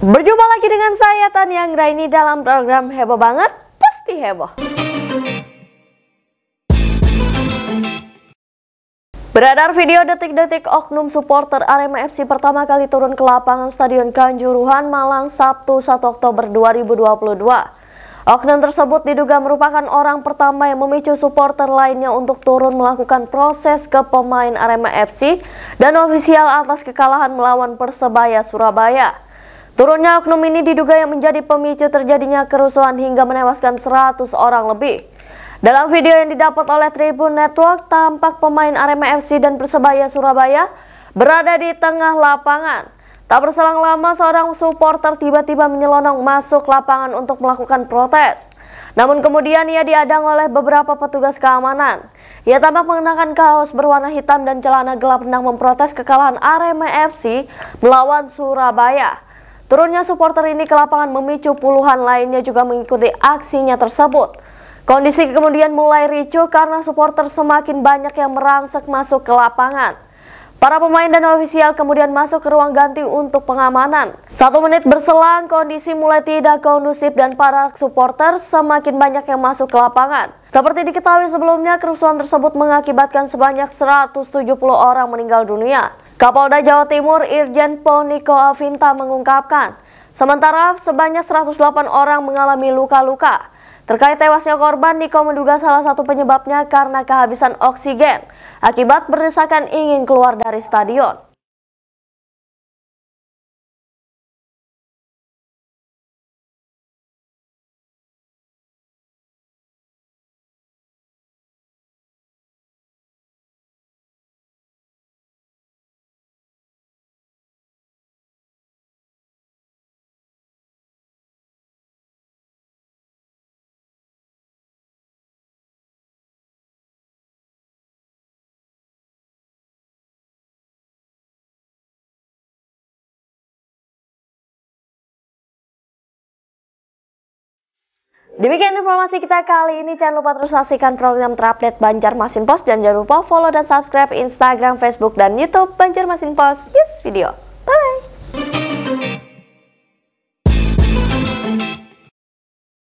Berjumpa lagi dengan saya Tania Anggraini dalam program Heboh Banget, Pasti Heboh. Beredar video detik-detik oknum supporter Arema FC pertama kali turun ke lapangan Stadion Kanjuruhan Malang Sabtu 1 Oktober 2022. Oknum tersebut diduga merupakan orang pertama yang memicu supporter lainnya untuk turun melakukan proses ke pemain Arema FC dan ofisial atas kekalahan melawan Persebaya Surabaya. Turunnya oknum ini diduga yang menjadi pemicu terjadinya kerusuhan hingga menewaskan 100 orang lebih. Dalam video yang didapat oleh Tribun Network, tampak pemain Arema FC dan Persebaya Surabaya berada di tengah lapangan. Tak berselang lama, seorang supporter tiba-tiba menyelonong masuk lapangan untuk melakukan protes. Namun kemudian ia diadang oleh beberapa petugas keamanan. Ia tampak mengenakan kaos berwarna hitam dan celana gelap hendak memprotes kekalahan Arema FC melawan Surabaya. Turunnya supporter ini ke lapangan memicu puluhan lainnya juga mengikuti aksinya tersebut. Kondisi kemudian mulai ricuh karena supporter semakin banyak yang merangsek masuk ke lapangan. Para pemain dan ofisial kemudian masuk ke ruang ganti untuk pengamanan. Satu menit berselang, kondisi mulai tidak kondusif dan para supporter semakin banyak yang masuk ke lapangan. Seperti diketahui sebelumnya, kerusuhan tersebut mengakibatkan sebanyak 170 orang meninggal dunia. Kapolda Jawa Timur Irjen Pol Niko Avinta mengungkapkan, sementara sebanyak 108 orang mengalami luka-luka. Terkait tewasnya korban, Niko menduga salah satu penyebabnya karena kehabisan oksigen akibat berdesakan ingin keluar dari stadion. Demikian informasi kita kali ini. Jangan lupa terus saksikan program terupdate Banjarmasin Post dan jangan lupa follow dan subscribe Instagram, Facebook, dan YouTube Banjarmasin Post News Video.